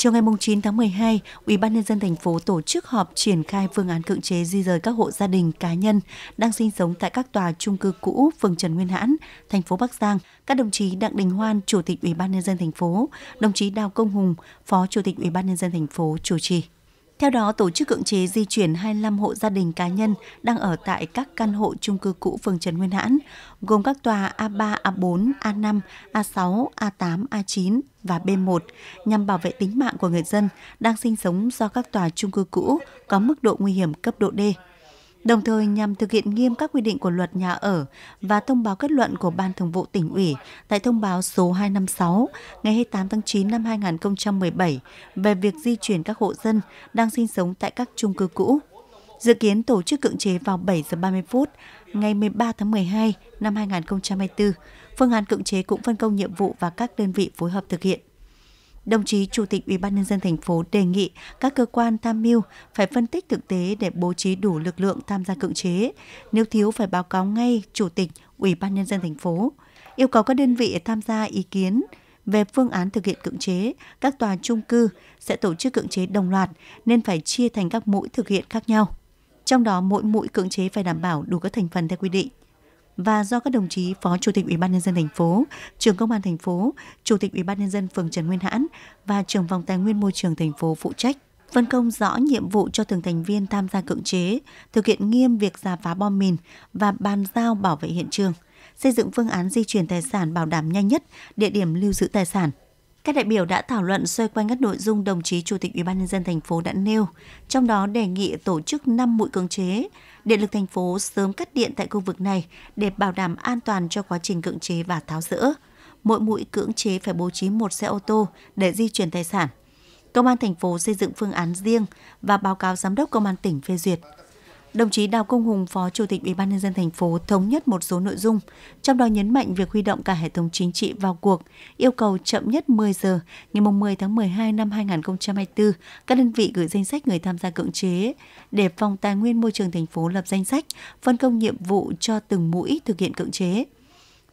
Chiều ngày 9 tháng 12, Ủy ban nhân dân thành phố tổ chức họp triển khai phương án cưỡng chế di rời các hộ gia đình cá nhân đang sinh sống tại các tòa chung cư cũ phường Trần Nguyên Hãn, thành phố Bắc Giang. Các đồng chí Đặng Đình Hoan, Chủ tịch Ủy ban nhân dân thành phố, đồng chí Đào Công Hùng, Phó Chủ tịch Ủy ban nhân dân thành phố chủ trì. Theo đó, tổ chức cưỡng chế di chuyển 25 hộ gia đình cá nhân đang ở tại các căn hộ chung cư cũ phường Trần Nguyên Hãn, gồm các tòa A3, A4, A5, A6, A8, A9 và B1 nhằm bảo vệ tính mạng của người dân đang sinh sống do các tòa chung cư cũ có mức độ nguy hiểm cấp độ D đồng thời nhằm thực hiện nghiêm các quy định của luật nhà ở và thông báo kết luận của Ban Thường vụ tỉnh ủy tại thông báo số 256 ngày 28 tháng 9 năm 2017 về việc di chuyển các hộ dân đang sinh sống tại các chung cư cũ. Dự kiến tổ chức cưỡng chế vào 7 giờ 30 phút ngày 13 tháng 12 năm 2024. Phương án cưỡng chế cũng phân công nhiệm vụ và các đơn vị phối hợp thực hiện. Đồng chí Chủ tịch Ủy ban nhân dân thành phố đề nghị các cơ quan tham mưu phải phân tích thực tế để bố trí đủ lực lượng tham gia cưỡng chế, nếu thiếu phải báo cáo ngay Chủ tịch Ủy ban nhân dân thành phố. Yêu cầu các đơn vị tham gia ý kiến về phương án thực hiện cưỡng chế, các tòa trung cư sẽ tổ chức cưỡng chế đồng loạt nên phải chia thành các mũi thực hiện khác nhau. Trong đó mỗi mũi cưỡng chế phải đảm bảo đủ các thành phần theo quy định và do các đồng chí Phó Chủ tịch Ủy ban nhân dân thành phố, Trưởng Công an thành phố, Chủ tịch Ủy ban nhân dân phường Trần Nguyên Hãn và Trưởng phòng Tài nguyên Môi trường thành phố phụ trách phân công rõ nhiệm vụ cho từng thành viên tham gia cưỡng chế, thực hiện nghiêm việc giả phá bom mìn và bàn giao bảo vệ hiện trường, xây dựng phương án di chuyển tài sản bảo đảm nhanh nhất, địa điểm lưu giữ tài sản, các đại biểu đã thảo luận xoay quanh các nội dung đồng chí Chủ tịch Ủy ban nhân dân thành phố đã nêu, trong đó đề nghị tổ chức 5 mũi cưỡng chế, điện lực thành phố sớm cắt điện tại khu vực này để bảo đảm an toàn cho quá trình cưỡng chế và tháo rỡ. Mỗi mũi cưỡng chế phải bố trí một xe ô tô để di chuyển tài sản. Công an thành phố xây dựng phương án riêng và báo cáo giám đốc công an tỉnh phê duyệt đồng chí Đào Công Hùng, Phó Chủ tịch Ủy ban nhân dân thành phố thống nhất một số nội dung, trong đó nhấn mạnh việc huy động cả hệ thống chính trị vào cuộc, yêu cầu chậm nhất 10 giờ ngày 10 tháng 12 năm 2024, các đơn vị gửi danh sách người tham gia cưỡng chế để phòng tài nguyên môi trường thành phố lập danh sách, phân công nhiệm vụ cho từng mũi thực hiện cưỡng chế.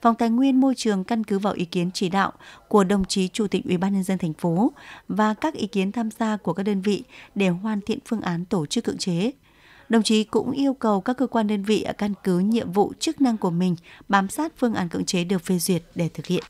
Phòng Tài nguyên Môi trường căn cứ vào ý kiến chỉ đạo của đồng chí Chủ tịch Ủy ban nhân dân thành phố và các ý kiến tham gia của các đơn vị để hoàn thiện phương án tổ chức cưỡng chế. Đồng chí cũng yêu cầu các cơ quan đơn vị căn cứ nhiệm vụ chức năng của mình bám sát phương án cưỡng chế được phê duyệt để thực hiện.